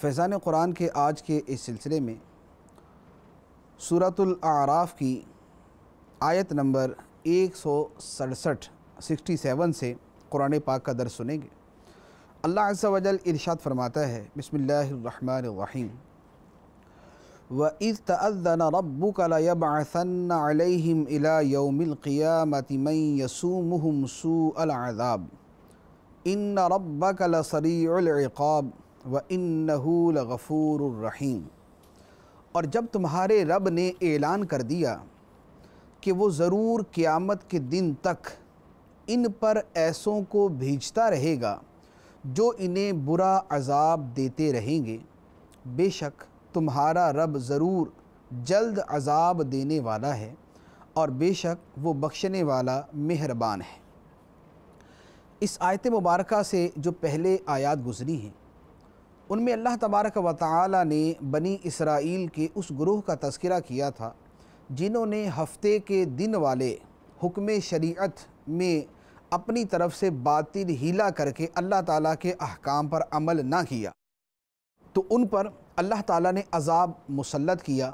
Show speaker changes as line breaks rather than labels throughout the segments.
फैज़ान कुरान के आज के इस सिलसिले में सूरतुल आराफ की आयत नंबर एक सौ सड़सठ सिक्सटी सेवन से कुरान पाक का दर सुनेंगे अल्लाह वजल इरशाद फरमाता है बसमीम व इज़ तअन रबुकलबसन यौमिलक़ियामत मई यसूमहम सू अलाब इन रबकलसरीक़ाब व इन्नहूल रहीम और जब तुम्हारे रब ने ऐलान कर दिया कि वो ज़रूर क़्यामत के दिन तक इन पर ऐसों को भेजता रहेगा जो इन्हें बुरा अजाब देते रहेंगे बेशक तुम्हारा रब ज़रूर जल्द अजाब देने वाला है और बेशक वो बख्शने वाला मेहरबान है इस आयत मुबारक से जो पहले आयात गुजरी हैं उनमें अल्लाह तबारक व ताली ने बनी इसराइल के उस ग्रोह का तस्करा किया था जिन्होंने हफ्ते के दिन वाले हुक्म शरीयत में अपनी तरफ से बातिल हीला करके अल्लाह ताला के अहकाम पर अमल ना किया तो उन पर अल्लाह ताला ने अजाब मुसलत किया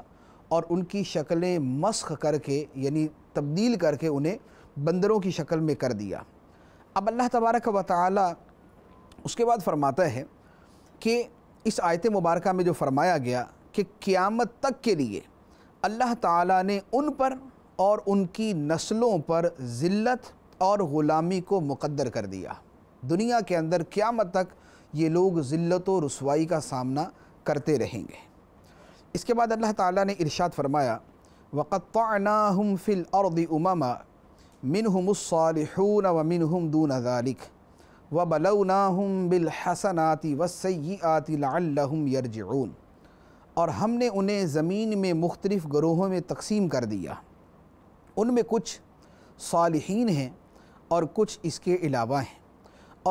और उनकी शक्लें मस्ख करके यानी तब्दील करके उन्हें बंदरों की शक्ल में कर दिया अब अल्लाह तबारक व ताली उसके बाद फरमाता है कि इस आयत मुबारक में जो फरमाया गया कि क़्यामत तक के लिए अल्लाह ताला ने उन पर और उनकी नस्लों पर ज़िल्त और ग़ुलामी को मुकद्दर कर दिया दुनिया के अंदर क़्यामत तक ये लोग ज़िल्लत और रसवाई का सामना करते रहेंगे इसके बाद अल्लाह ताला ने इरशाद फरमाया वक़ाना हम फ़िल और उमामा मिन हमसालून व मिन हम दून अदालिक व बिल व सई आती लाम यरजून और हमने उन्हें ज़मीन में मुख्तलिफ़ ग्रोहों में तकसीम कर दिया उनमें कुछ सालहीन हैं और कुछ इसके अलावा हैं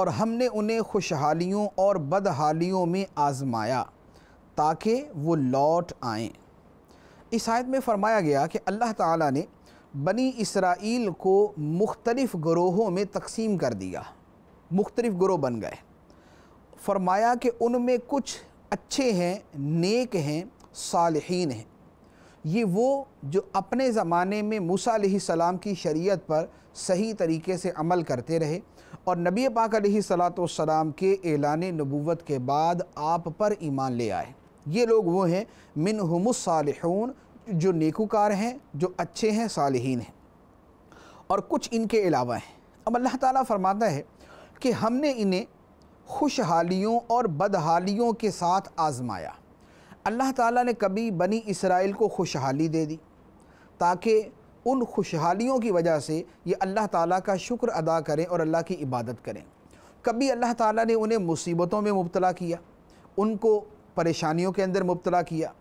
और हमने उन्हें खुशहालियों और बदहालियों में आज़माया ताकि वो लौट आएँ इस आयत में फ़रमाया गया कि अल्लाह ताला ने बनी इसराइल को मुख्तलिफ़ ग्रोहों में तकसीम कर दिया मुख्तलिफ़ ग्रोह बन गए फरमाया कि उनमें कुछ अच्छे हैं नेक हैं सालहीन हैं ये वो जो अपने ज़माने में मूसा सलाम की शरीयत पर सही तरीके से अमल करते रहे और नबी पाक सलाम के एलान नबूत के बाद आप पर ईमान ले आए ये लोग वो हैं मिन हमसालहून जो नेकुकार हैं जो अच्छे हैं सालहीन हैं और कुछ इनके अलावा हैं अब अल्लाह ताला फरमाता है कि हमने इन्हें खुशहालियों और बदहालियों के साथ आजमाया अल्लाह ताला ने कभी बनी इसराइल को खुशहाली दे दी ताकि उन खुशहालियों की वजह से ये अल्लाह ताला का शुक्र अदा करें और अल्लाह की इबादत करें कभी अल्लाह ताला ने उन्हें मुसीबतों में मुबतला किया उनको परेशानियों के अंदर मुबतला किया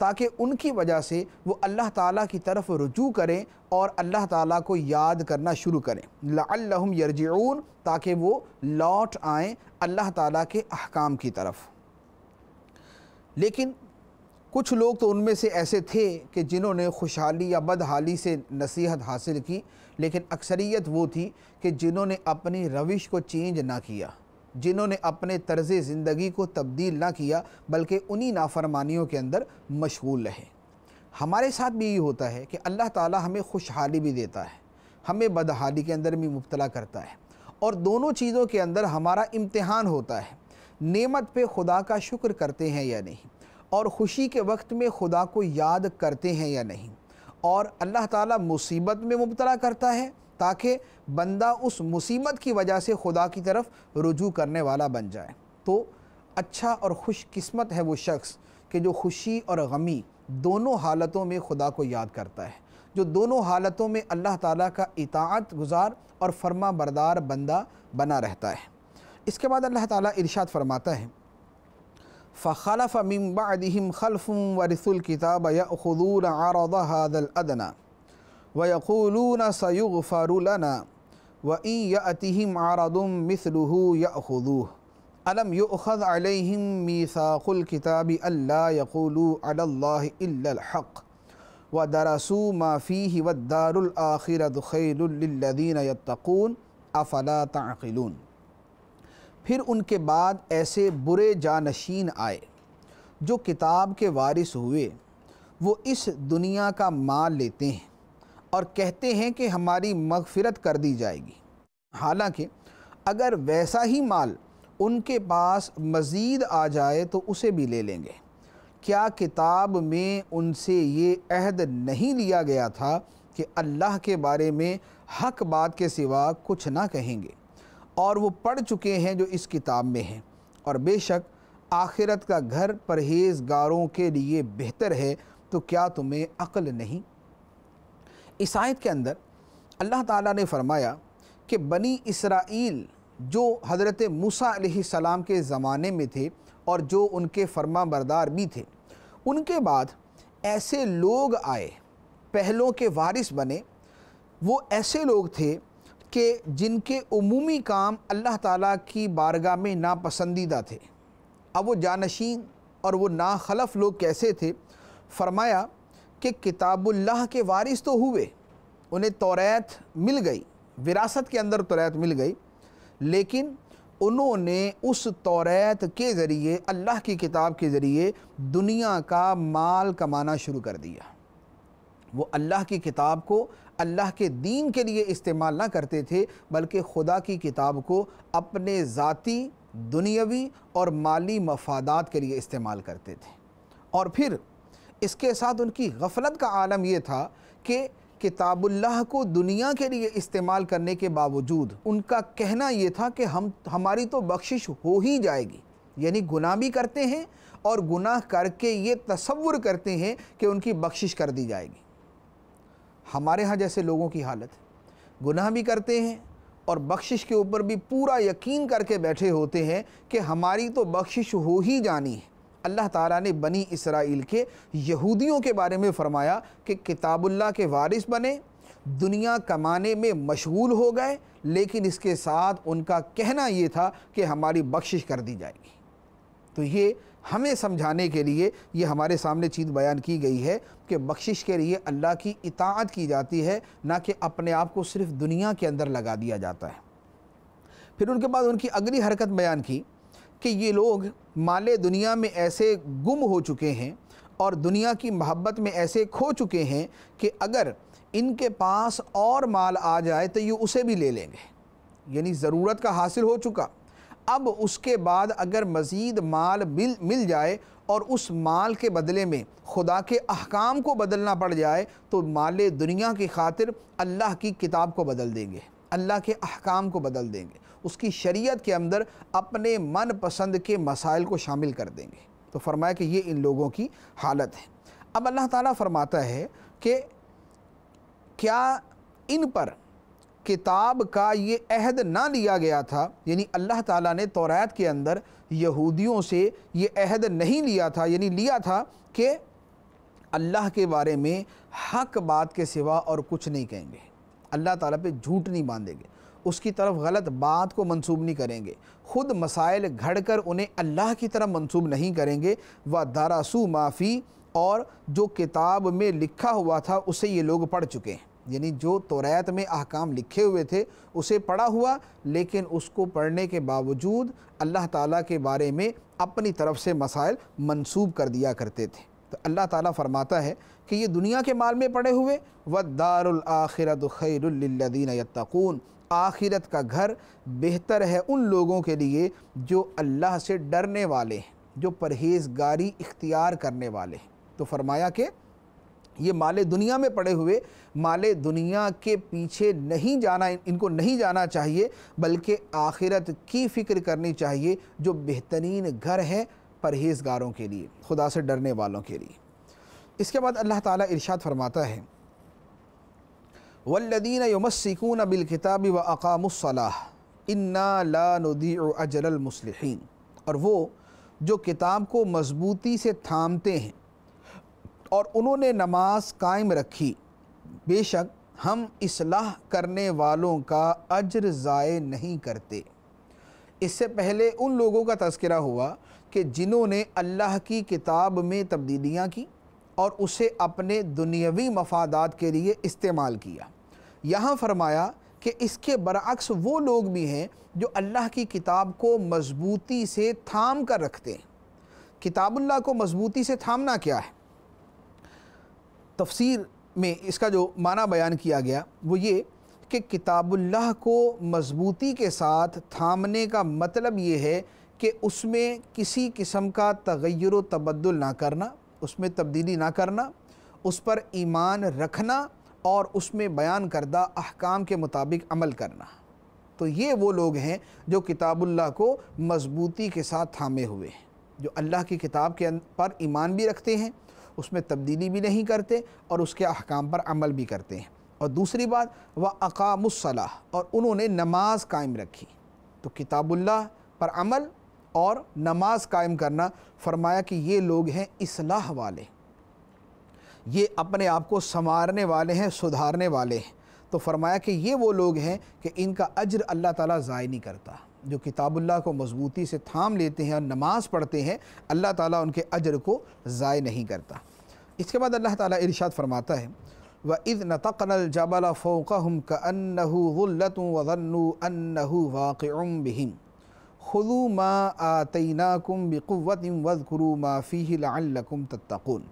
ताकि उनकी वजह से वो अल्लाह ताला की तरफ रुजू करें और अल्लाह ताला को याद करना शुरू करें लाम यरजून ताकि वो लौट आएँ अल्लाह ताला के अहकाम की तरफ लेकिन कुछ लोग तो उनमें से ऐसे थे कि जिन्होंने खुशहाली या बदहाली से नसीहत हासिल की लेकिन अक्सरियत वो थी कि जिन्होंने अपनी रविश को चेंज ना किया जिन्होंने अपने तर्ज ज़िंदगी को तब्दील ना किया बल्कि उन्हीं नाफरमानियों के अंदर मशगूल रहे हमारे साथ भी यही होता है कि अल्लाह ताला हमें खुशहाली भी देता है हमें बदहाली के अंदर भी मुबतला करता है और दोनों चीज़ों के अंदर हमारा इम्तहान होता है नेमत पे खुदा का शुक्र करते हैं या नहीं और ख़ुशी के वक्त में खुदा को याद करते हैं या नहीं और अल्लाह ताला मुसीबत में मुबतला करता है ताकि बंदा उस मुसीबत की वजह से खुदा की तरफ रुजू करने वाला बन जाए तो अच्छा और खुशकस्मत है वो शख्स कि जो खुशी और गमी दोनों हालतों में खुदा को याद करता है जो दोनों हालतों में अल्लाह ताला का इतात गुज़ार और फर्मा बरदार बंदा बना रहता है इसके बाद अल्लाह ताला इरशाद फरमाता है फ़लफ़ मिम बदम खलफ़ वरसुल किताब यादूर आरदना व वक़ूलून सयुग फ़ारुलना वई यतिम आरदुम मिसलूह यखुदूह अलम युखद अलहम मीसाकुल किताबी अल्ला यकूलू अल्लाहक व दरासू माफ़ी व दारखिरत खैरदीन यतकून अफला तकिलून फिर उनके बाद ऐसे बुरे जानशीन आए जो किताब के वारिस हुए वो इस दुनिया का माल लेते हैं और कहते हैं कि हमारी मगफिरत कर दी जाएगी हालांकि अगर वैसा ही माल उनके पास मज़ीद आ जाए तो उसे भी ले लेंगे क्या किताब में उनसे ये अहद नहीं लिया गया था कि अल्लाह के बारे में हक बात के सिवा कुछ ना कहेंगे और वो पढ़ चुके हैं जो इस किताब में हैं और बेशक आखिरत का घर परहेजगारों के लिए बेहतर है तो क्या तुम्हें अक्ल नहीं इस आयत के अंदर अल्लाह ताला ने फरमाया कि बनी इसराइल जो हज़रत मूसा सलाम के ज़माने में थे और जो उनके फरमा बरदार भी थे उनके बाद ऐसे लोग आए पहलों के वारिस बने वो ऐसे लोग थे कि जिनके अमूमी काम अल्लाह ताला की बारगाह में नापसंदीदा थे अब वो जानशीन और वो नाखलफ लोग कैसे थे फरमाया कि किताबुल्लाह के वारिस तो हुए उन्हें तौरैत मिल गई विरासत के अंदर तौरैत मिल गई लेकिन उन्होंने उस तौरैत के ज़रिए अल्लाह की किताब के ज़रिए दुनिया का माल कमाना शुरू कर दिया वो अल्लाह की किताब को अल्लाह के दीन के लिए इस्तेमाल ना करते थे बल्कि खुदा की किताब को अपने ज़ाती दुनियावी और माली मफादात के लिए इस्तेमाल करते थे और फिर इसके साथ उनकी गफलत का आलम यह था कि किताबुल्लाह को दुनिया के लिए इस्तेमाल करने के बावजूद उनका कहना ये था कि हम हमारी तो बख्शिश हो ही जाएगी यानी गुनाह भी करते हैं और गुनाह करके ये तस्वुर करते हैं कि उनकी बख्शिश कर दी जाएगी हमारे यहाँ जैसे लोगों की हालत गुनाह भी करते हैं और बख्शिश के ऊपर भी पूरा यकीन करके बैठे होते हैं कि हमारी तो बख्शिश हो ही जानी है अल्लाह ताला ने बनी इसराइल के यहूदियों के बारे में फ़रमाया कि किताबुल्ला के वारिस बने दुनिया कमाने में मशगूल हो गए लेकिन इसके साथ उनका कहना ये था कि हमारी बख्शिश कर दी जाएगी तो ये हमें समझाने के लिए ये हमारे सामने चीज़ बयान की गई है कि बख्शिश के लिए अल्लाह की इताअत की जाती है ना कि अपने आप को सिर्फ दुनिया के अंदर लगा दिया जाता है फिर उनके बाद उनकी अगली हरकत बयान की कि ये लोग माले दुनिया में ऐसे गुम हो चुके हैं और दुनिया की मोहब्बत में ऐसे खो चुके हैं कि अगर इनके पास और माल आ जाए तो ये उसे भी ले लेंगे यानी ज़रूरत का हासिल हो चुका अब उसके बाद अगर मज़ीद माल मिल मिल जाए और उस माल के बदले में खुदा के अहकाम को बदलना पड़ जाए तो माल दुनिया की खातिर अल्लाह की किताब को बदल देंगे अल्लाह के अहकाम को बदल देंगे उसकी शरीयत के अंदर अपने मनपसंद के मसाइल को शामिल कर देंगे तो फरमाया कि ये इन लोगों की हालत है अब अल्लाह ताला फरमाता है कि क्या इन पर किताब का ये अहद ना लिया गया था यानी अल्लाह ताला ने तौरात के अंदर यहूदियों से ये अहद नहीं लिया था यानी लिया था कि अल्लाह के बारे में हक बात के सिवा और कुछ नहीं कहेंगे अल्लाह ताला पे झूठ नहीं बांधेंगे उसकी तरफ गलत बात को मंसूब नहीं करेंगे ख़ुद मसाइल घड़ कर उन्हें अल्लाह की तरफ मंसूब नहीं करेंगे व दारासू माफ़ी और जो किताब में लिखा हुआ था उसे ये लोग पढ़ चुके हैं यानी जो तोरात में अहकाम लिखे हुए थे उसे पढ़ा हुआ लेकिन उसको पढ़ने के बावजूद अल्लाह ताला के बारे में अपनी तरफ से मसाइल मंसूब कर दिया करते थे तो अल्लाह ताला फरमाता है कि ये दुनिया के माल में पड़े हुए व दारखिरत खैरदीन यत्तकून आखिरत का घर बेहतर है उन लोगों के लिए जो अल्लाह से डरने वाले हैं जो परहेजगारी इख्तियार करने वाले हैं तो फरमाया कि ये माले दुनिया में पड़े हुए माले दुनिया के पीछे नहीं जाना इनको नहीं जाना चाहिए बल्कि आखिरत की फ़िक्र करनी चाहिए जो बेहतरीन घर है परहेजगारों के लिए खुदा से डरने वालों के लिए इसके बाद अल्लाह ताला इरशाद फरमाता है वल्लदीन यमसिकून बिलकिताब व अकामसलाह इन्ना लानदी अजलमसलिन और वो जो किताब को मजबूती से थामते हैं और उन्होंने नमाज कायम रखी बेशक हम इसलाह करने वालों का अजर ज़ाय नहीं करते इससे पहले उन लोगों का तस्करा हुआ कि जिन्होंने अल्लाह की किताब में तब्दीलियाँ की और उसे अपने दुनियावी मफादात के लिए इस्तेमाल किया यहाँ फरमाया कि इसके बरक्स वो लोग भी हैं जो अल्लाह की किताब को मजबूती से थाम कर रखते हैं किताबुल्ला को मजबूती से थामना क्या है तफसीर में इसका जो माना बयान किया गया वो ये कि किताबुल्लाह को मजबूती के साथ थामने का मतलब ये है कि उसमें किसी किस्म का तगैर तबदल ना करना उसमें तब्दीली ना करना उस पर ईमान रखना और उसमें बयान करदा अहकाम के मुताबिक अमल करना तो ये वो लोग हैं जो किताबुल्लाह को मजबूती के साथ थामे हुए हैं जो अल्लाह की किताब के अं-, पर ईमान भी रखते हैं उसमें तब्दीली भी नहीं करते और उसके अहकाम पर अमल भी करते हैं और दूसरी बात वह अकामसलाह और उन्होंने नमाज कायम रखी तो किताबुल्लाह पर अमल और नमाज कायम करना फरमाया कि ये लोग हैं इसलाह वाले ये अपने आप को संवारने वाले हैं सुधारने वाले हैं तो फरमाया कि ये वो लोग हैं कि इनका अजर अल्लाह ताला ज़ाय नहीं करता जो किताबुल्लाह को मजबूती से थाम लेते हैं और नमाज़ पढ़ते हैं अल्लाह ताला उनके अजर को ज़ाय नहीं करता इसके बाद अल्लाह ताला इरशाद फरमाता है व इद नतकनल जबल फ़ोकहम कन्नत वन्नु अन्नहू वाक़ बहम मा आतना कुम बवत वज़कुरू माफ़ी लकुम तत्तकून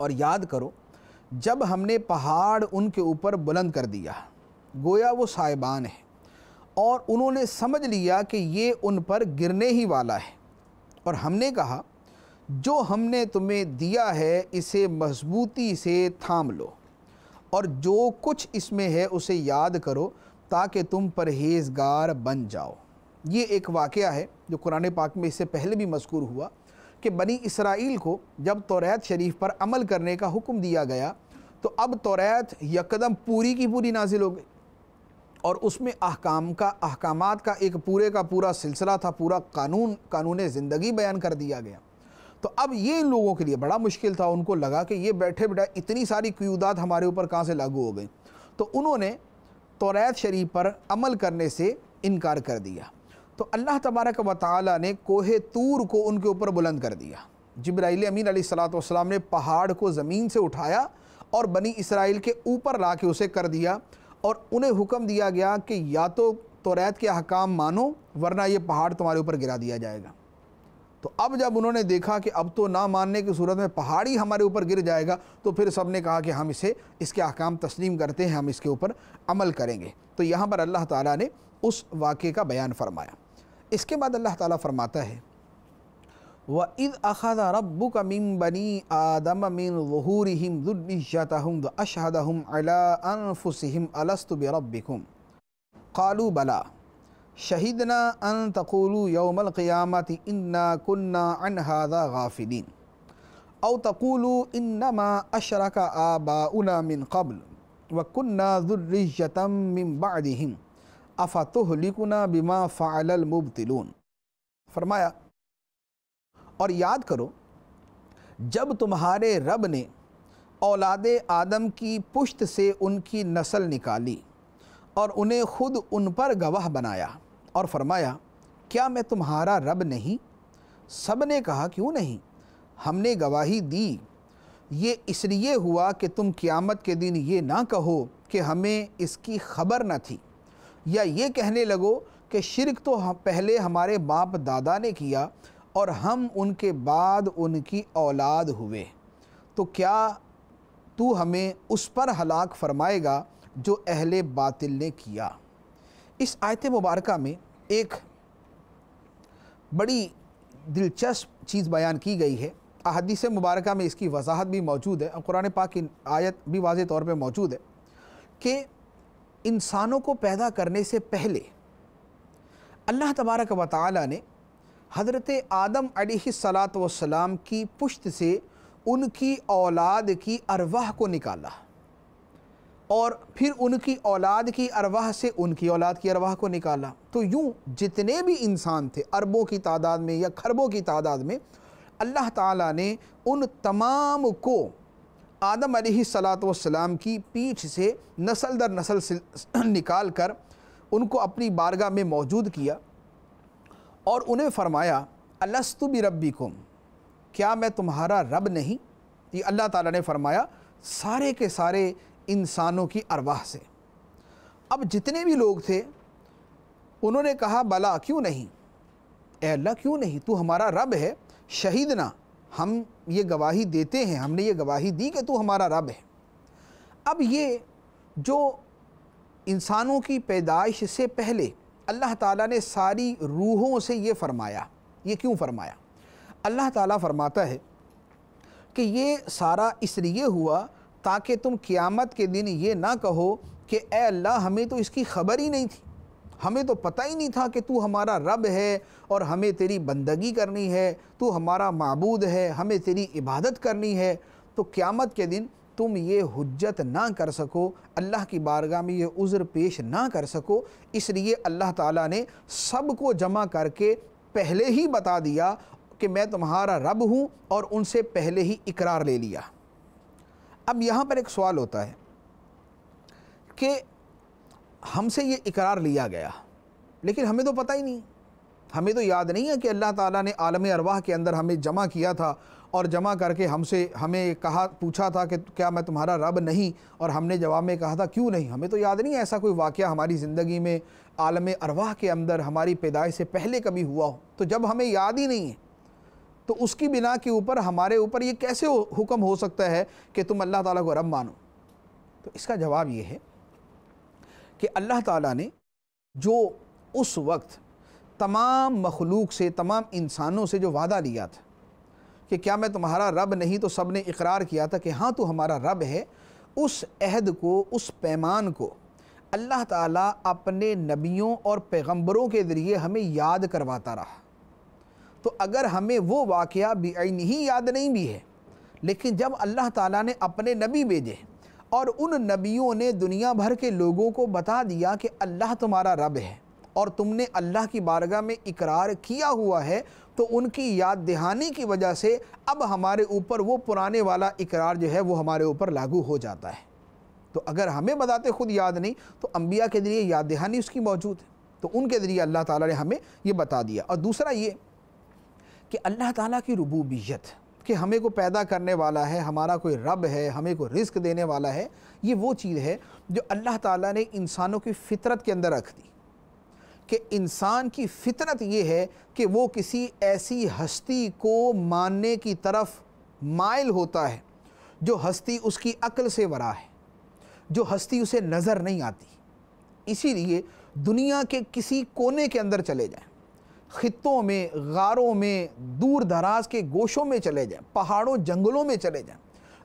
और याद करो जब हमने पहाड़ उनके ऊपर बुलंद कर दिया गोया वो साहिबान है और उन्होंने समझ लिया कि ये उन पर गिरने ही वाला है और हमने कहा जो हमने तुम्हें दिया है इसे मजबूती से थाम लो और जो कुछ इसमें है उसे याद करो ताकि तुम परहेजगार बन जाओ ये एक वाक़ है जो कुरान पाक में इससे पहले भी मशहूर हुआ कि बनी इसराइल को जब तोरेत शरीफ पर अमल करने का हुक्म दिया गया तो अब तोरेत यकदम पूरी की पूरी नाजिल हो गई और उसमें अहकाम का अहकाम का एक पूरे का पूरा सिलसिला था पूरा कानून कानून ज़िंदगी बयान कर दिया गया तो अब ये इन लोगों के लिए बड़ा मुश्किल था उनको लगा कि ये बैठे बैठे इतनी सारी क्यूदात हमारे ऊपर कहाँ से लागू हो गई तो उन्होंने तोरेत शरीफ पर अमल करने से इनकार कर दिया तो अल्लाह तबारक व ताली ने कोहे तूर को उनके ऊपर बुलंद कर दिया जब्राइल अमीन सलाम ने पहाड़ को ज़मीन से उठाया और बनी इसराइल के ऊपर ला के उसे कर दिया और उन्हें हुक्म दिया गया कि या तो तोरेत के अहकाम मानो वरना ये पहाड़ तुम्हारे ऊपर गिरा दिया जाएगा तो अब जब उन्होंने देखा कि अब तो ना मानने की सूरत में पहाड़ ही हमारे ऊपर गिर जाएगा तो फिर सब ने कहा कि हम इसे इसके अहकाम तस्लीम करते हैं हम इसके ऊपर अमल करेंगे तो यहाँ पर अल्लाह ताली ने उस वाक़े का बयान फरमाया इसके बाद अल्लाह ताला फरमाता है व इद अखद रब का बनी आदम मिन वहूर हिम दुर्बिशतम अशहदम अलाफ़ुसम अलस्तब रबिकुम कालू बला शहीदना अन तकूलू यौमल क़ियामत इन्ना कुन्ना अनहादा गाफिलीन अव तकूलू इन्नमा अशरक आबाउना मिन कबल व कुन्ना दुर्रिशतम मिम अफ़तुहलिकुना बिमा फ़ाल मुबतलून फरमाया और याद करो जब तुम्हारे रब ने औलाद आदम की पुश्त से उनकी नस्ल निकाली और उन्हें खुद उन पर गवाह बनाया और फरमाया क्या मैं तुम्हारा रब नहीं सब ने कहा क्यों नहीं हमने गवाही दी ये इसलिए हुआ कि तुम क़ियामत के दिन ये ना कहो कि हमें इसकी खबर न थी या ये कहने लगो कि शिरक तो हम पहले हमारे बाप दादा ने किया और हम उनके बाद उनकी औलाद हुए तो क्या तू हमें उस पर हलाक फरमाएगा जो अहले बातिल ने किया इस आयत मुबारक में एक बड़ी दिलचस्प चीज़ बयान की गई है अहदीस मुबारक में इसकी वजाहत भी मौजूद है और कुरान पाक की आयत भी वाज तौर पर मौजूद है कि इंसानों को पैदा करने से पहले अल्लाह तबारक व ने हज़रत आदम सलात वसलाम की पुश्त से उनकी औलाद की अरवाह को निकाला और फिर उनकी औलाद की अरवाह से उनकी औलाद की अरवाह को निकाला तो यूँ जितने भी इंसान थे अरबों की तादाद में या खरबों की तादाद में अल्लाह ताला ने उन तमाम को आदम सलाम की पीठ से नसल दर नसल निकाल कर उनको अपनी बारगाह में मौजूद किया और उन्हें फ़रमाया अलस्तु भी रबी कुम क्या मैं तुम्हारा रब नहीं ये अल्लाह ताला ने फ़रमाया सारे के सारे इंसानों की अरवाह से अब जितने भी लोग थे उन्होंने कहा बला क्यों नहीं अल्लाह क्यों नहीं तू हमारा रब है शहीद ना हम ये गवाही देते हैं हमने ये गवाही दी कि तू हमारा रब है अब ये जो इंसानों की पैदाइश से पहले अल्लाह ताला ने सारी रूहों से ये फरमाया ये क्यों फरमाया अल्लाह ताला फरमाता है कि ये सारा इसलिए हुआ ताकि तुम क़ियामत के दिन ये ना कहो कि ए अल्लाह हमें तो इसकी ख़बर ही नहीं थी हमें तो पता ही नहीं था कि तू हमारा रब है और हमें तेरी बंदगी करनी है तू हमारा मबूद है हमें तेरी इबादत करनी है तो क़्यामत के दिन तुम ये हजत ना कर सको अल्लाह की बारगाह में ये उज़्र पेश ना कर सको इसलिए अल्लाह ताला ने सब को जमा करके पहले ही बता दिया कि मैं तुम्हारा रब हूँ और उनसे पहले ही इकरार ले लिया अब यहाँ पर एक सवाल होता है कि हमसे ये इकरार लिया गया लेकिन हमें तो पता ही नहीं हमें तो याद नहीं है कि अल्लाह ताला ने आलम अरवाह के अंदर हमें जमा किया था और जमा करके हमसे हमें कहा पूछा था कि क्या मैं तुम्हारा रब नहीं और हमने जवाब में कहा था क्यों नहीं हमें तो याद नहीं ऐसा कोई वाक़ हमारी ज़िंदगी में आलम अरवाह के अंदर हमारी पैदाइश से पहले कभी हुआ हो तो जब हमें याद ही नहीं है तो उसकी बिना के ऊपर हमारे ऊपर ये कैसे हुक्म हो सकता है कि तुम अल्लाह ताली को रब मानो तो इसका जवाब ये है कि अल्लाह ताला ने जो उस वक्त तमाम मखलूक से तमाम इंसानों से जो वादा लिया था कि क्या मैं तुम्हारा रब नहीं तो सब ने इकरार किया था कि हाँ तो हमारा रब है उस अहद को उस पैमान को अल्लाह ताला अपने नबियों और पैगंबरों के ज़रिए हमें याद करवाता रहा तो अगर हमें वो वाक़ बेआईन ही याद नहीं भी है लेकिन जब अल्लाह ताला ने अपने नबी भेजे और उन नबियों ने दुनिया भर के लोगों को बता दिया कि अल्लाह तुम्हारा रब है और तुमने अल्लाह की बारगाह में इकरार किया हुआ है तो उनकी याद दहानी की वजह से अब हमारे ऊपर वो पुराने वाला इकरार जो है वो हमारे ऊपर लागू हो जाता है तो अगर हमें बताते खुद याद नहीं तो अम्बिया के ज़रिए याद दहानी उसकी मौजूद है तो उनके ज़रिए अल्लाह ताला ने हमें ये बता दिया और दूसरा ये कि अल्लाह ताला की रबूबियत कि हमें को पैदा करने वाला है हमारा कोई रब है हमें को रिस्क देने वाला है ये वो चीज़ है जो अल्लाह ताला ने इंसानों की फितरत के अंदर रख दी कि इंसान की फितरत ये है कि वो किसी ऐसी हस्ती को मानने की तरफ मायल होता है जो हस्ती उसकी अक्ल से वरा है जो हस्ती उसे नज़र नहीं आती इसीलिए दुनिया के किसी कोने के अंदर चले जाएँ ख़ितों में गारों में दूर दराज के गोशों में चले जाएं पहाड़ों जंगलों में चले जाएं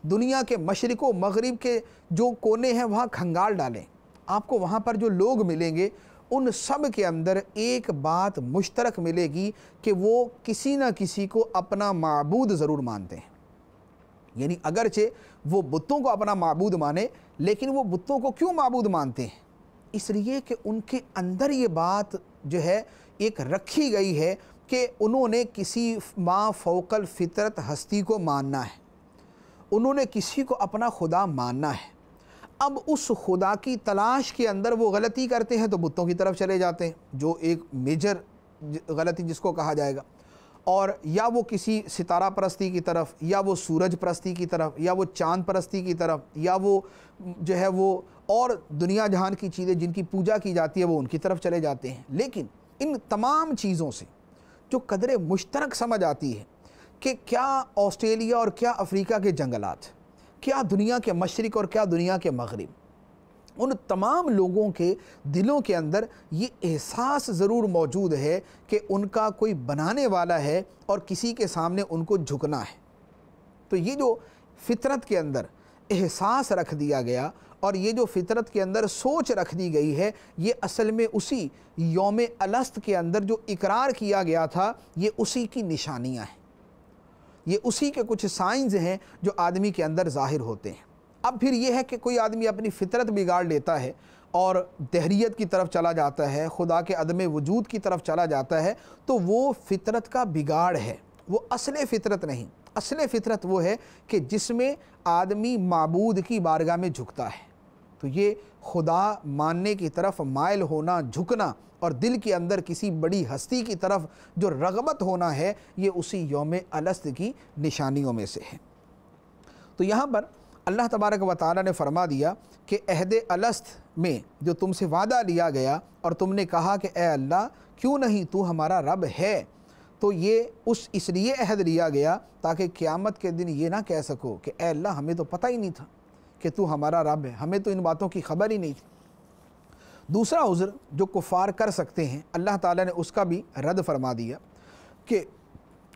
दुनिया के मशरक़ मगरब के जो कोने हैं वहाँ खंगाल डालें आपको वहाँ पर जो लोग मिलेंगे उन सब के अंदर एक बात मुश्तरक मिलेगी कि वो किसी न किसी को अपना मबूद ज़रूर मानते हैं यानी अगरचे वो बुतों को अपना मबूद माने लेकिन वो बुतों को क्यों मबूद मानते हैं इसलिए कि उनके अंदर ये बात जो है एक रखी गई है कि उन्होंने किसी माँ फोकल फितरत हस्ती को मानना है उन्होंने किसी को अपना खुदा मानना है अब उस खुदा की तलाश के अंदर वो गलती करते हैं तो बुतों की तरफ चले जाते हैं जो एक मेजर गलती जिसको कहा जाएगा और या वो किसी सितारा परस्ती की तरफ या वो सूरज परस्ती की तरफ या वो चांद परस्ती की तरफ या वो जो है वो और दुनिया जहान की चीज़ें जिनकी पूजा की जाती है वो उनकी तरफ चले जाते हैं लेकिन इन तमाम चीज़ों से जो कदर मुश्तरक समझ आती है कि क्या ऑस्ट्रेलिया और क्या अफ्रीका के जंगलात क्या दुनिया के मशरक़ और क्या दुनिया के मगरब उन तमाम लोगों के दिलों के अंदर ये एहसास ज़रूर मौजूद है कि उनका कोई बनाने वाला है और किसी के सामने उनको झुकना है तो ये जो फितरत के अंदर एहसास रख दिया गया और ये जो फितरत के अंदर सोच रख दी गई है ये असल में उसी योम अलस्त के अंदर जो इकरार किया गया था ये उसी की निशानियाँ हैं ये उसी के कुछ साइंस हैं जो आदमी के अंदर ज़ाहिर होते हैं अब फिर यह है कि कोई आदमी अपनी फितरत बिगाड़ लेता है और दहरीत की तरफ चला जाता है खुदा के अदम वजूद की तरफ चला जाता है तो वो फितरत का बिगाड़ है वो असल फितरत नहीं असल फितरत वो है कि जिसमें आदमी मबूद की बारगाह में झुकता है तो ये खुदा मानने की तरफ मायल होना झुकना और दिल के अंदर किसी बड़ी हस्ती की तरफ जो रगबत होना है ये उसी योम अलस्त की निशानियों में से है तो यहाँ पर अल्लाह तबारक व ताली ने फरमा दिया कि अहद अलस्त में जो तुमसे वादा लिया गया और तुमने कहा कि ए अल्लाह क्यों नहीं तू हमारा रब है तो ये उस इसलिए अहद लिया गया ताकि क़्यामत के दिन ये ना कह सको कि ए अल्लाह हमें तो पता ही नहीं था कि तू हमारा रब है हमें तो इन बातों की खबर ही नहीं थी दूसरा उज़र जो कुफ़ार कर सकते हैं अल्लाह ताला ने उसका भी रद्द फरमा दिया कि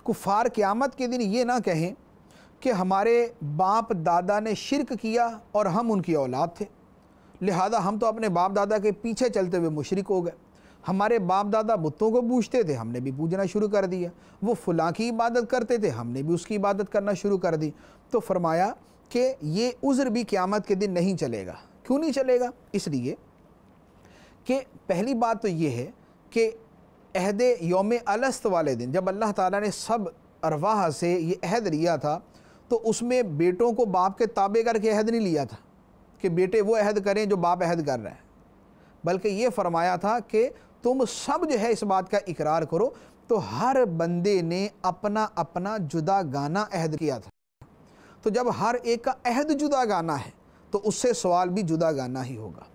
कुफ़ार क़्यामत के दिन ये ना कहें कि हमारे बाप दादा ने शिरक किया और हम उनकी औलाद थे लिहाजा हम तो अपने बाप दादा के पीछे चलते हुए मुशरक हो गए हमारे बाप दादा बुतों को पूजते थे हमने भी पूजना शुरू कर दिया वो फुला की इबादत करते थे हमने भी उसकी इबादत करना शुरू कर दी तो फरमाया कि ये उज़्र भी क़्यामत के दिन नहीं चलेगा क्यों नहीं चलेगा इसलिए कि पहली बात तो ये है कि अहद योम अलस्त वाले दिन जब अल्लाह ताला ने सब अरवाह से ये अहद लिया था तो उसमें बेटों को बाप के ताबे करके अहद नहीं लिया था कि बेटे वो अहद करें जो बाप अहद कर रहे हैं बल्कि ये फरमाया था कि तुम सब जो है इस बात का इकरार करो तो हर बंदे ने अपना अपना जुदा गाना अहद किया था तो जब हर एक का अहद जुदा गाना है तो उससे सवाल भी जुदा गाना ही होगा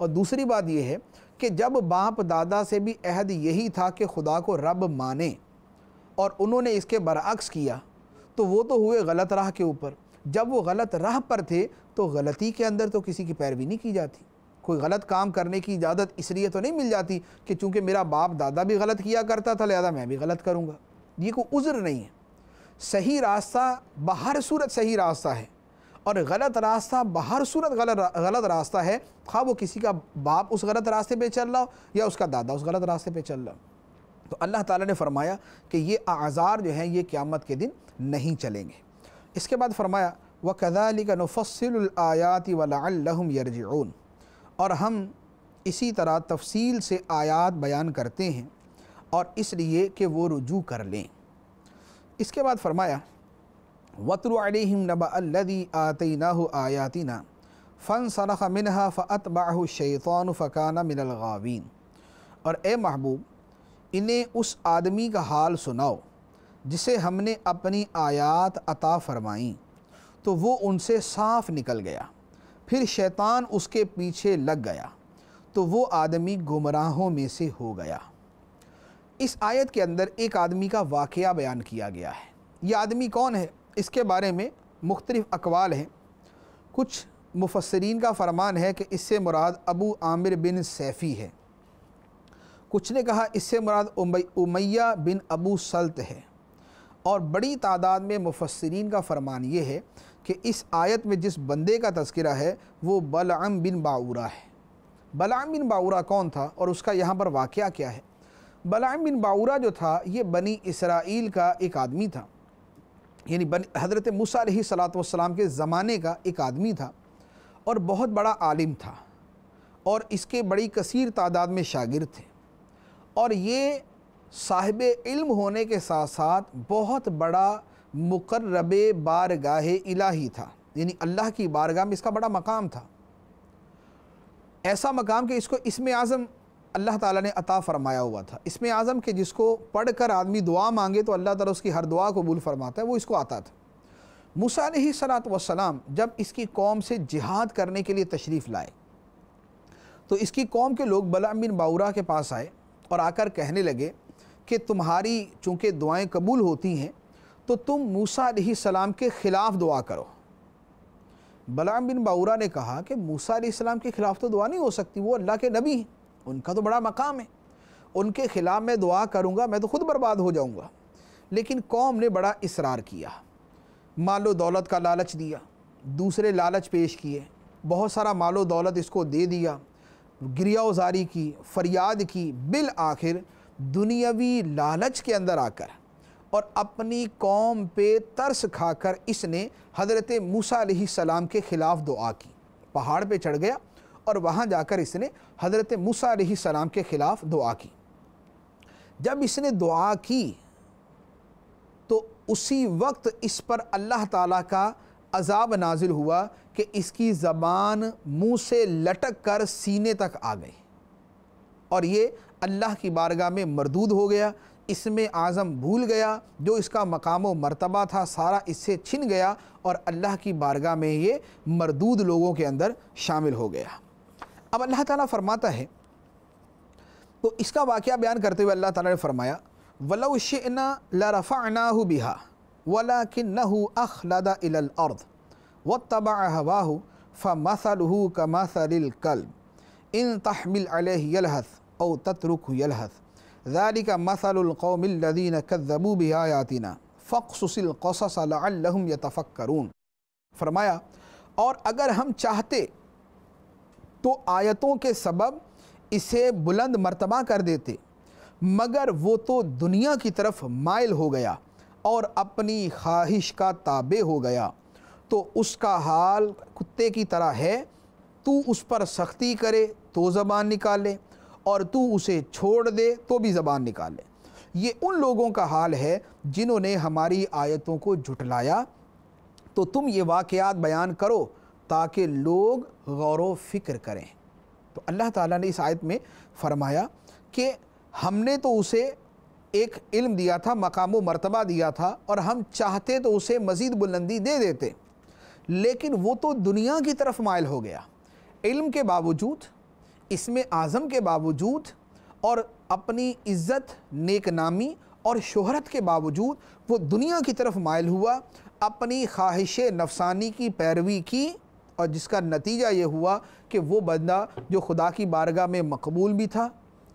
और दूसरी बात यह है कि जब बाप दादा से भी अहद यही था कि खुदा को रब माने और उन्होंने इसके बरअक्स किया तो वो तो हुए गलत राह के ऊपर जब वो गलत राह पर थे तो गलती के अंदर तो किसी की पैरवी नहीं की जाती कोई गलत काम करने की इजाज़त इसलिए तो नहीं मिल जाती कि चूँकि मेरा बाप दादा भी गलत किया करता था लिहाजा मैं भी गलत करूँगा ये कोई उज़्र नहीं है सही रास्ता बाहर सूरत सही रास्ता है और गलत रास्ता बाहर सूरत गलत गलत रास्ता है खा वो किसी का बाप उस गलत रास्ते पे चल रहा हो या उसका दादा उस गलत रास्ते पे चल रहा हो तो अल्लाह ताला ने फरमाया कि ये आज़ार जो हैं ये क़्यामत के दिन नहीं चलेंगे इसके बाद फरमाया व कदाली का नफ़सलायाती वम यरजून और हम इसी तरह तफसील से आयात बयान करते हैं और इसलिए कि वो रुजू कर लें इसके बाद फरमाया नब अदी आती ना आयाती ना फ़न सनख मिनहा फ़त बाहु शैफ़ान फ़काना मिनलगावीन और ए महबूब इन्हें उस आदमी का हाल सुनाओ जिसे हमने अपनी आयात अता फरमाई तो वो उनसे साफ निकल गया फिर शैतान उसके पीछे लग गया तो वो आदमी गुमराहों में से हो गया इस आयत के अंदर एक आदमी का वाक़ बयान किया गया है यह आदमी कौन है इसके बारे में मुख्तलिफ़ अकवाल हैं कुछ मुफसरीन का फरमान है कि इससे मुराद अबू आमिर बिन सैफ़ी है कुछ ने कहा इससे मुराद उमैया बिन अबू सल्त है और बड़ी तादाद में मुफसरीन का फरमान ये है कि इस आयत में जिस बंदे का तस्करा है वो बलाम बिन बाऊरा है बलाम बिन बाऊरा कौन था और उसका यहाँ पर वाक़ क्या है बलाम बिन बाउरा जो था ये बनी इसराइल का एक आदमी था यानी बन हज़रत मूसा सलात के ज़माने का एक आदमी था और बहुत बड़ा आलिम था और इसके बड़ी कसर तादाद में शागिर थे और ये साहिब इल्म होने के साथ साथ बहुत बड़ा मुकर्रब बारगाह इलाही था यानी अल्लाह की बारगाह में इसका बड़ा मकाम था ऐसा मकाम कि इसको इसमें आज़म अल्लाह ताला ने अता फरमाया हुआ था इसमें आज़म के जिसको पढ़ कर आदमी दुआ मांगे तो अल्लाह ताला उसकी हर दुआ कबूल फरमाता है वो इसको आता था मूसा सलात वसलाम जब इसकी कौम से जिहाद करने के लिए तशरीफ़ लाए तो इसकी कौम के लोग बलाम बिन बाउरा के पास आए और आकर कहने लगे कि तुम्हारी चूँकि दुआएँ कबूल होती हैं तो तुम मूसा सलाम के ख़िलाफ़ दुआ करो बलाम बिन बाउरा ने कहा कि मूसा सलाम के ख़िलाफ़ तो दुआ नहीं हो सकती वो अल्लाह के नबी हैं उनका तो बड़ा मकाम है उनके ख़िलाफ़ मैं दुआ करूँगा मैं तो ख़ुद बर्बाद हो जाऊँगा लेकिन कौम ने बड़ा इसरार किया मालो दौलत का लालच दिया दूसरे लालच पेश किए बहुत सारा मालो दौलत इसको दे दिया गिरिया उजारी की फरियाद की बिल आखिर दुनियावी लालच के अंदर आकर और अपनी कौम पे तरस खाकर इसने हज़रत मूसा सलाम के ख़िलाफ़ दुआ की पहाड़ पे चढ़ गया और वहाँ जाकर इसने हज़रत मूसा सलाम के ख़िलाफ़ दुआ की जब इसने दुआ की तो उसी वक्त इस पर अल्लाह ताला का अजाब नाजिल हुआ कि इसकी ज़बान मुँह से लटक कर सीने तक आ गई और ये अल्लाह की बारगाह में मरदूद हो गया इसमें आज़म भूल गया जो इसका मकाम व मरतबा था सारा इससे छिन गया और अल्लाह की बारगाह में ये मरदूद लोगों के अंदर शामिल हो गया अब अल्लाह ताला फरमाता है तो इसका वाक़ बयान करते हुए अल्लाह ताला ने फरमाया वलौशना लरफ़ाना बिहा वला कि नहू अखलदा इलर्द व तबा हवाहू फ़मसलहू कमसल कल्ब इन तहमिल अलहस और तत्रुक यलहस ذلك مثل القوم الذين كذبوا بآياتنا बिहायातिना القصص لعلهم يتفكرون فرمایا اور اگر ہم چاہتے तो आयतों के सबब इसे बुलंद मर्तबा कर देते मगर वो तो दुनिया की तरफ माइल हो गया और अपनी ख्वाहिश का ताबे हो गया तो उसका हाल कुत्ते की तरह है तू उस पर सख्ती करे तो ज़बान निकाले और तू उसे छोड़ दे तो भी ज़बान निकाले ये उन लोगों का हाल है जिन्होंने हमारी आयतों को जुटलाया तो तुम ये वाक़ बयान करो ताकि लोग गौर फिक्र करें तो अल्लाह ताला ने इस आयत में फरमाया कि हमने तो उसे एक इल्म दिया था मकाम व मरतबा दिया था और हम चाहते तो उसे मज़ीद बुलंदी दे देते लेकिन वो तो दुनिया की तरफ मायल हो गया इल्म के बावजूद इसमें आज़म के बावजूद और अपनी इज़्ज़त नेक नामी और शोहरत के बावजूद वो दुनिया की तरफ मायल हुआ अपनी ख्वाहिश नफसानी की पैरवी की और जिसका नतीजा ये हुआ कि वो बंदा जो खुदा की बारगाह में मकबूल भी था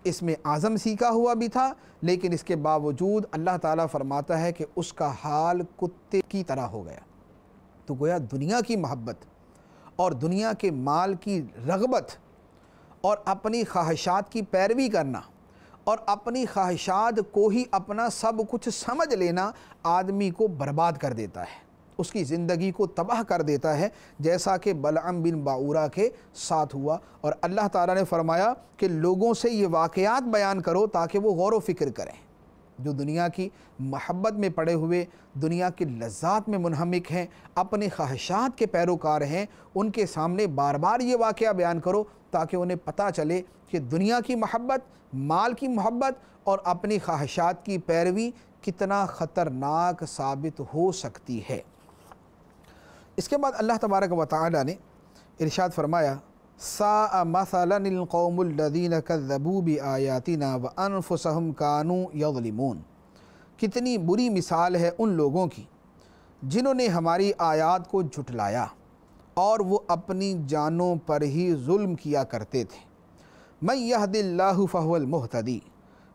इसमें आज़म सीखा हुआ भी था लेकिन इसके बावजूद अल्लाह ताला फरमाता है कि उसका हाल कुत्ते की तरह हो गया तो गोया दुनिया की मोहब्बत और दुनिया के माल की रगबत और अपनी ख्वाहिशात की पैरवी करना और अपनी ख्वाहिशात को ही अपना सब कुछ समझ लेना आदमी को बर्बाद कर देता है उसकी ज़िंदगी को तबाह कर देता है जैसा कि बलाम बिन बाऊरा के साथ हुआ और अल्लाह ताला ने फरमाया कि लोगों से ये वाक़ात बयान करो ताकि वो गौर व फिक्र करें जो दुनिया की महब्बत में पड़े हुए दुनिया की लज्जात में मुनहमिक हैं अपने ख्वाहिशात के पैरोकार हैं उनके सामने बार बार ये वाक़ बयान करो ताकि उन्हें पता चले कि दुनिया की महब्बत माल की महब्बत और अपनी ख्वाहिशात की पैरवी कितना ख़तरनाक साबित हो सकती है इसके बाद अल्लाह तबारक व ने इरशाद फरमाया सा मसलनकौमदीन कबूबी आयातिना व अनफसहम कानू यलिमून कितनी बुरी मिसाल है उन लोगों की जिन्होंने हमारी आयात को झुटलाया और वो अपनी जानों पर ही जुल्म किया करते थे मैं यह दिल्ला फ़हल महतदी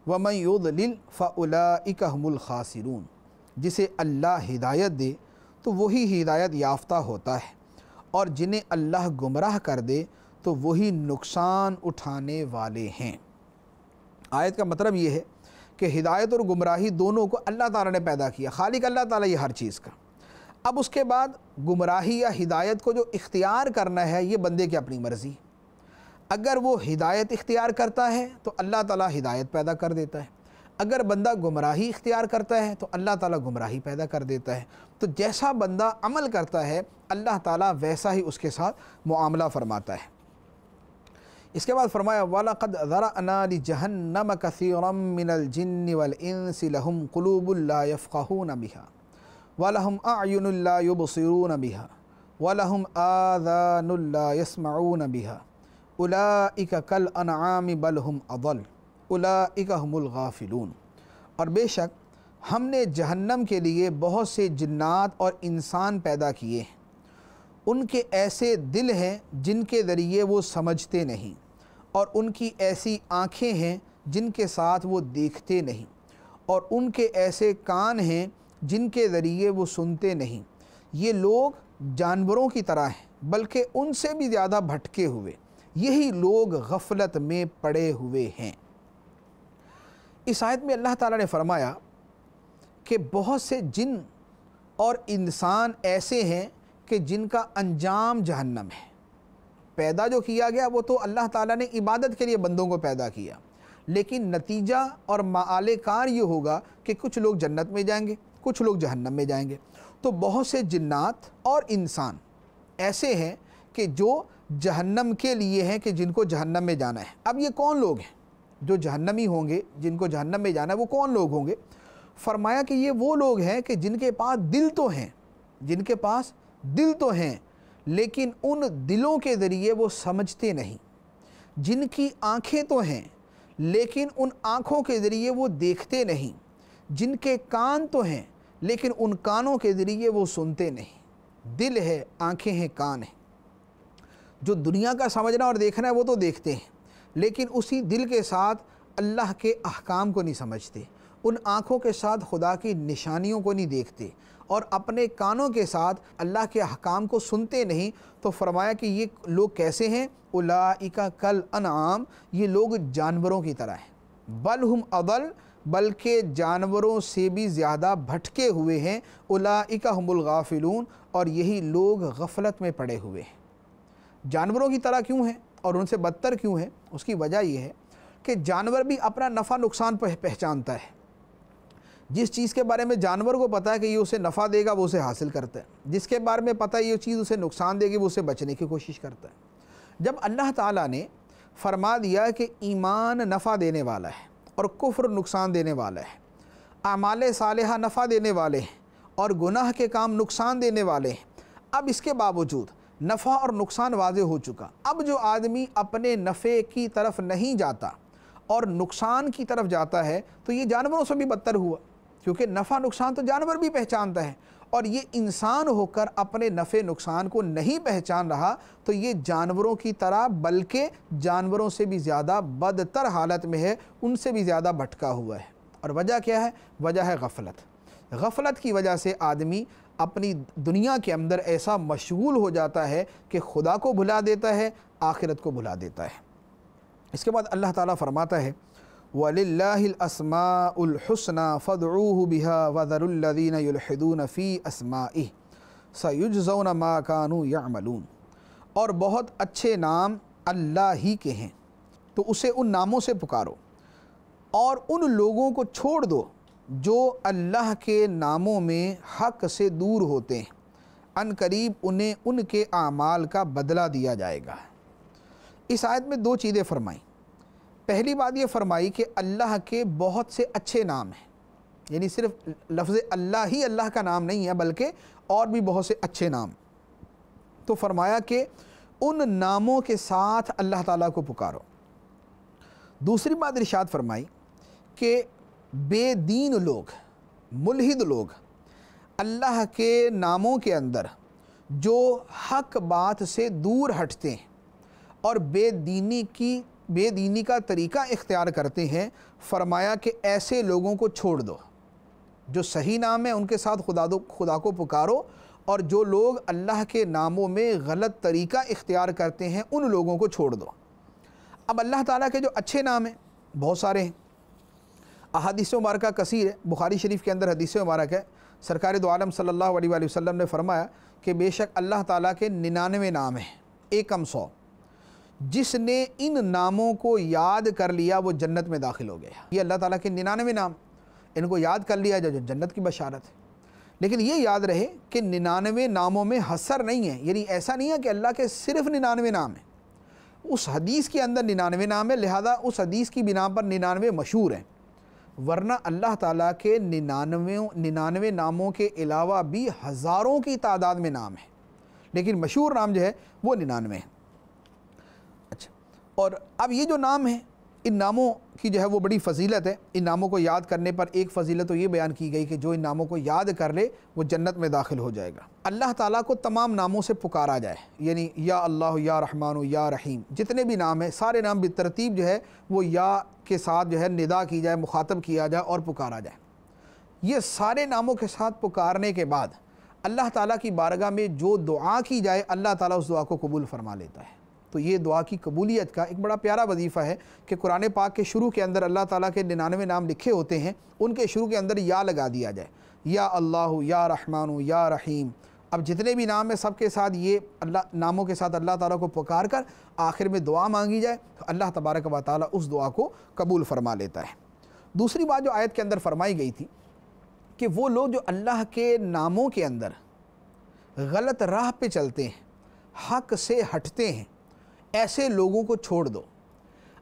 व मैं योदलिल फ़लाकमल ख़ासिरून जिसे अल्लाह हिदायत दे तो वही हिदायत याफ्ता होता है और जिन्हें अल्लाह गुमराह कर दे तो वही नुकसान उठाने वाले हैं आयत का मतलब ये है कि हिदायत और गुमराही दोनों को अल्लाह ताला ने पैदा किया खालिक अल्लाह ताला ये हर चीज़ का अब उसके बाद गुमराही या हिदायत को जो इख्तियार करना है ये बंदे की अपनी मर्ज़ी अगर वो हिदायत इख्तियार करता है तो अल्लाह ताला हिदायत पैदा कर देता है अगर बंदा गुमराही इख्तियार करता है तो अल्लाह ताला गुमराही पैदा कर देता है तो जैसा बंदा अमल करता है अल्लाह ताला वैसा ही उसके साथ मामला फरमाता है इसके बाद फरमाया वाला कद ज़रा अनाली जहन्नम कसरम मिनल जिन्न वल इंस लहम कलूबुल्ला यफ़ाहून बिहा वलहम आयुनल्ला युबसरून बिहा वलहम आज़ानुल्ला यसमाऊन बिहा उलाइक कल अनाम बलहम अदल उलाफिलून और बेशक हमने जहन्नम के लिए बहुत से जन्ात और इंसान पैदा किए हैं उनके ऐसे दिल हैं जिनके ज़रिए वो समझते नहीं और उनकी ऐसी आँखें हैं जिनके साथ वो देखते नहीं और उनके ऐसे कान हैं जिनके ज़रिए वो सुनते नहीं ये लोग जानवरों की तरह हैं बल्कि उनसे भी ज़्यादा भटके हुए यही लोग गफलत में पड़े हुए हैं इस आयत में अल्लाह ताला ने फरमाया कि बहुत से जिन और इंसान ऐसे हैं कि जिनका अंजाम जहन्नम है पैदा जो किया गया वो तो अल्लाह ताला ने इबादत के लिए बंदों को पैदा किया लेकिन नतीजा और माले कार ये होगा कि कुछ लोग जन्नत में जाएंगे कुछ लोग जहन्नम में जाएंगे तो बहुत से जिन्नात और इंसान ऐसे हैं कि जो जहन्नम के लिए हैं कि जिनको जहन्नम में जाना है अब ये कौन लोग हैं जो जहन्नमी होंगे जिनको जहन्नम में जाना है वो कौन लोग होंगे फरमाया कि ये वो लोग हैं कि जिनके पास दिल तो हैं जिनके पास दिल तो हैं लेकिन उन दिलों के ज़रिए वो समझते नहीं जिनकी आँखें तो हैं लेकिन उन आँखों के ज़रिए वो देखते नहीं जिनके कान तो हैं लेकिन उन कानों के ज़रिए वो सुनते नहीं दिल है आँखें हैं कान हैं जो दुनिया का समझना और देखना है वो तो देखते हैं लेकिन उसी दिल के साथ अल्लाह के अहकाम को नहीं समझते उन आँखों के साथ खुदा की निशानियों को नहीं देखते और अपने कानों के साथ अल्लाह के अहकाम को सुनते नहीं तो फरमाया कि ये लोग कैसे हैं उलाइका कल अनाम ये लोग जानवरों की तरह हैं बल हम अदल बल्कि जानवरों से भी ज़्यादा भटके हुए हैं उलाइका हमल गाफिलून और यही लोग गफलत में पड़े हुए हैं जानवरों की तरह क्यों हैं और उनसे बदतर क्यों है उसकी वजह यह है कि जानवर भी अपना नफ़ा नुकसान पह, पहचानता है जिस चीज़ के बारे में जानवर को पता है कि ये उसे नफ़ा देगा वो उसे हासिल करता है जिसके बारे में पता है ये चीज़ उसे नुकसान देगी वो उसे बचने की कोशिश करता है जब अल्लाह ताला ने फरमा दिया कि ईमान नफ़ा देने वाला है और कुफ्र नुकसान देने वाला है आमाल साल नफ़ा देने वाले हैं और गुनाह के काम नुकसान देने वाले हैं अब इसके बावजूद नफ़ा और नुकसान वाज हो चुका अब जो आदमी अपने नफ़े की तरफ नहीं जाता और नुकसान की तरफ जाता है तो ये जानवरों से भी बदतर हुआ क्योंकि नफ़ा नुकसान तो जानवर भी पहचानता है और ये इंसान होकर अपने नफ़े नुकसान को नहीं पहचान रहा तो ये जानवरों की तरह बल्कि जानवरों से भी ज़्यादा बदतर हालत में है उनसे भी ज़्यादा भटका हुआ है और वजह क्या है वजह है गफलत गफलत की वजह से आदमी अपनी दुनिया के अंदर ऐसा मशगूल हो जाता है कि खुदा को भुला देता है आखिरत को भुला देता है इसके बाद अल्लाह ताला फरमाता है वलिल्लासमाउलहसना फ़दरूह बिहा वदरुल्लिन युलहदून फ़ी असमा सयुजौन मा कानू यामलून और बहुत अच्छे नाम अल्लाह ही के हैं तो उसे उन नामों से पुकारो और उन लोगों को छोड़ दो जो अल्लाह के नामों में हक से दूर होते हैं अन करीब उन्हें उनके आमाल का बदला दिया जाएगा इस आयत में दो चीज़ें फरमाईं पहली बात ये फरमाई कि अल्लाह के बहुत से अच्छे नाम हैं यानी सिर्फ लफ्ज़ अल्लाह ही अल्लाह का नाम नहीं है बल्कि और भी बहुत से अच्छे नाम तो फरमाया कि उन नामों के साथ अल्लाह ताला को पुकारो दूसरी बात इरशाद फरमाई कि बेदीन लोग मुलहिद लोग अल्लाह के नामों के अंदर जो हक बात से दूर हटते हैं और बेदीनी की बेदीनी का तरीका इख्तियार करते हैं फरमाया कि ऐसे लोगों को छोड़ दो जो सही नाम है उनके साथ खुदा दो खुदा को पुकारो और जो लोग अल्लाह के नामों में गलत तरीका इख्तियार करते हैं उन लोगों को छोड़ दो अब अल्लाह ताला के जो अच्छे नाम हैं बहुत सारे हैं अहादीस मुबारक कसर है बुखारी शरीफ के अंदर हदीस मुबारक है सरकार दो आलम सल्ला वसम ने फरमाया कि बेशक अल्लाह ताली के निन्यानवे नाम हैं एकम सौ जिसने इन नामों को याद कर लिया वो जन्नत में दाखिल हो गया ये अल्लाह ताला के निन्यानवे नाम इनको याद कर लिया जाए जन्नत की बशारत है लेकिन ये याद रहे कि निन्यानवे नामों में हसर नहीं है यानी ऐसा नहीं है कि अल्लाह के सिर्फ निन्यानवे नाम हैं उस हदीस के अंदर निन्यानवे नाम है लिहाजा उस हदीस की बिना पर निन्यानवे मशहूर हैं वरना अल्लाह ताला के निन्यानवे निन्यानवे नामों के अलावा भी हज़ारों की तादाद में नाम है लेकिन मशहूर नाम जो है वो निन्यानवे है अच्छा और अब ये जो नाम है इन नामों की जो है वो बड़ी फजीलत है इन नामों को याद करने पर एक फजीलत तो ये बयान की गई कि जो इन नामों को याद कर ले वो जन्नत में दाखिल हो जाएगा अल्लाह ताला को तमाम नामों से पुकारा जाए यानी या अल्लाह या रहमान या रहीम जितने भी नाम हैं सारे नाम बतरतीब जो है वो या के साथ जो है निदा की जाए मुखातब किया जाए और पुकारा जाए ये सारे नामों के साथ पुकारने के बाद अल्लाह ताला की बारगाह में जो दुआ की जाए अल्लाह ताला उस दुआ को कबूल फरमा लेता है तो ये दुआ की कबूलियत का एक बड़ा प्यारा वजीफ़ा है कि कुरान पाक के शुरू के अंदर अल्लाह ताला के निन्यानवे नाम लिखे होते हैं उनके शुरू के अंदर या लगा दिया जाए या अल्लाह या रहमान या रहीम अब जितने भी नाम है सब के साथ ये अल्लाह नामों के साथ अल्लाह ताला को पुकार कर आखिर में दुआ मांगी जाए तो अल्लाह तबारक व ताली उस दुआ को कबूल फरमा लेता है दूसरी बात जो आयत के अंदर फरमाई गई थी कि वो लोग जो अल्लाह के नामों के अंदर गलत राह पे चलते हैं हक से हटते हैं ऐसे लोगों को छोड़ दो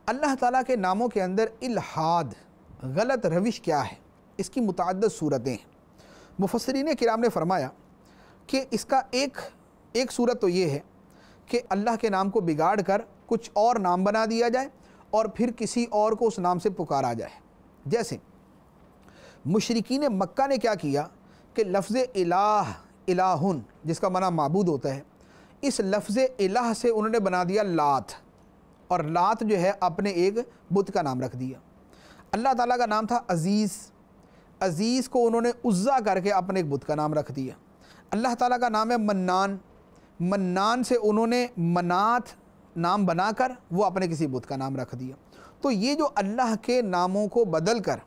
अल्लाह ताला के नामों के अंदर इल्हाद गलत रविश क्या है इसकी मुतद सूरतें हैं मुफसरीन किराम ने फरमाया कि इसका एक एक सूरत तो ये है कि अल्लाह के नाम को बिगाड़ कर कुछ और नाम बना दिया जाए और फिर किसी और को उस नाम से पुकारा जाए जैसे मशरकिन मक्का ने क्या किया कि लफ्ज़ इलाह इलाहन जिसका मना मबूद होता है इस लफ्ज़ इलाह से उन्होंने बना दिया लात और लात जो है अपने एक बुत का नाम रख दिया अल्लाह ताला का नाम था अज़ीज़ अज़ीज़ को उन्होंने उज़्ज़ा करके अपने एक बुत का नाम रख दिया अल्लाह ताला का नाम है मन्नान मन्नान से उन्होंने मनात नाम बनाकर वो अपने किसी बुत का नाम रख दिया तो ये जो अल्लाह के नामों को बदल कर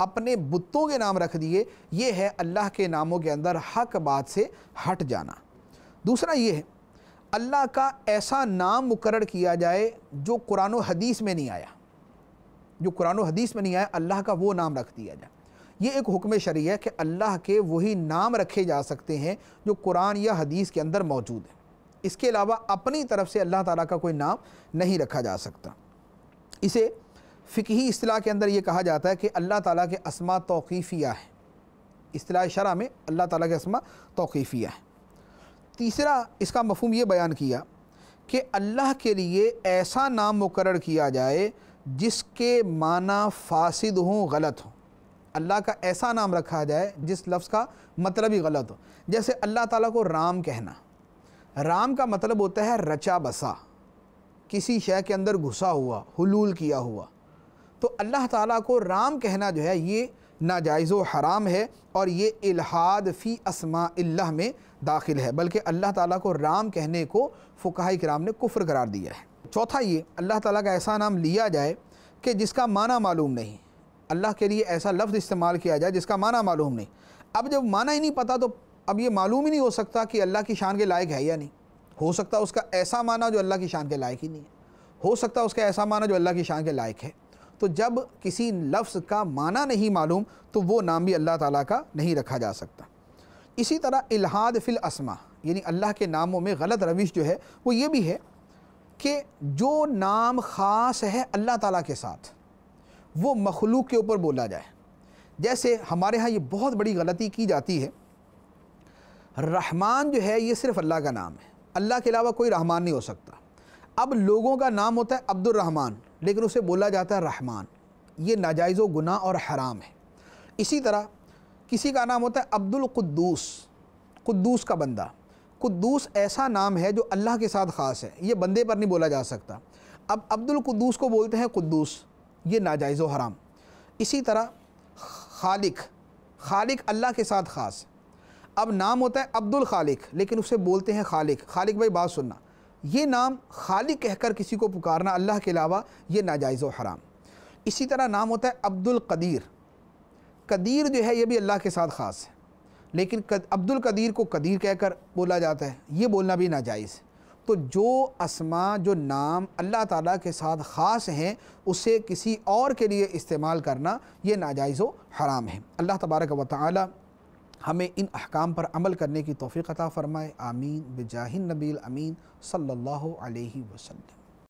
अपने बुतों के नाम रख दिए ये है अल्लाह के नामों के अंदर हक बात से हट जाना दूसरा ये है अल्लाह का ऐसा नाम मुकर किया जाए जो कुरान हदीस में नहीं आया जो कुरान हदीस में नहीं आया अल्लाह का वो नाम रख दिया जाए ये एक हुक्म शरी है कि अल्लाह के वही नाम रखे जा सकते हैं जो कुरान या हदीस के अंदर मौजूद है इसके अलावा अपनी तरफ से अल्लाह ताला का कोई नाम नहीं रखा जा सकता इसे फ़िकी असलाह के अंदर ये कहा जाता है कि अल्लाह ताला के असमा तौकीफ़िया है असलाह शरा में अल्लाह ताला के असमा तौकीफ़िया है तीसरा इसका मफहम ये बयान किया कि अल्लाह के लिए ऐसा नाम मुकर किया जाए जिसके माना फासिद हों गलत हों अल्लाह का ऐसा नाम रखा जाए जिस लफ्ज़ का मतलब ही गलत हो जैसे अल्लाह ताला को राम कहना राम का मतलब होता है रचा बसा किसी शय के अंदर घुसा हुआ हलूल किया हुआ तो अल्लाह ताला को राम कहना जो है ये नाजायज़ो हराम है और ये इलाहाद फ़ी असमा में दाखिल है बल्कि अल्लाह ताला को राम कहने को फ़ुकाह कराम ने कुफ्र करार दिया है चौथा ये अल्लाह ताला का ऐसा नाम लिया जाए कि जिसका माना मालूम नहीं अल्लाह के लिए ऐसा लफ्ज़ इस्तेमाल किया जाए जिसका माना मालूम नहीं अब जब माना ही नहीं पता तो अब ये मालूम ही नहीं हो सकता कि अल्लाह की शान के लायक है या नहीं हो सकता उसका ऐसा माना जो अल्लाह की शान के लायक ही नहीं है हो सकता उसका ऐसा माना जो अल्लाह की शान के लायक है तो जब किसी लफ्ज़ का माना नहीं मालूम तो वो नाम भी अल्लाह ताला का नहीं रखा जा सकता इसी तरह इलाहाद फिल असमा यानी अल्लाह के नामों में गलत रविश जो है वो ये भी है कि जो नाम ख़ास है अल्लाह ताला के साथ वो मखलूक के ऊपर बोला जाए जैसे हमारे यहाँ ये बहुत बड़ी गलती की जाती है रहमान जो है ये सिर्फ अल्लाह का नाम है अल्लाह के अलावा कोई रहमान नहीं हो सकता अब लोगों का नाम होता है अब्दुलरहमान लेकिन उसे बोला जाता है रहमान ये नाजायज़ो गुनाह और हराम है इसी तरह किसी का नाम होता है अब्दुल कुद्दूस कुद्दूस का बंदा कुद्दूस ऐसा नाम है जो अल्लाह के साथ ख़ास है ये बंदे पर नहीं बोला जा सकता अब अब्दुल कुद्दूस को बोलते हैं कुद्दूस ये नाजायज़ो हराम इसी तरह खालिक खालिक अल्लाह के साथ ख़ास अब नाम होता है अब्दुल खालिक लेकिन उसे बोलते हैं खालिक खालिक भाई बात सुनना ये नाम खालिक कहकर किसी को पुकारना अल्लाह के अलावा ये नाजायज़ हराम इसी तरह नाम होता है अब्दुल कदीर कदीर जो है ये भी अल्लाह के साथ ख़ास है लेकिन अब्दुल कदीर को कदीर कहकर बोला जाता है ये बोलना भी नाजायज़ तो जो असमा जो नाम अल्लाह ताला के साथ ख़ास हैं उसे किसी और के लिए इस्तेमाल करना ये नाजायज़ो हराम है अल्लाह तबारक व ताली हमें इन अहकाम पर अमल करने की तोफ़ी अता फ़रमाए आमीन बजाहिन नबील अमीन सल्लल्लाहु अलैहि वसल्लम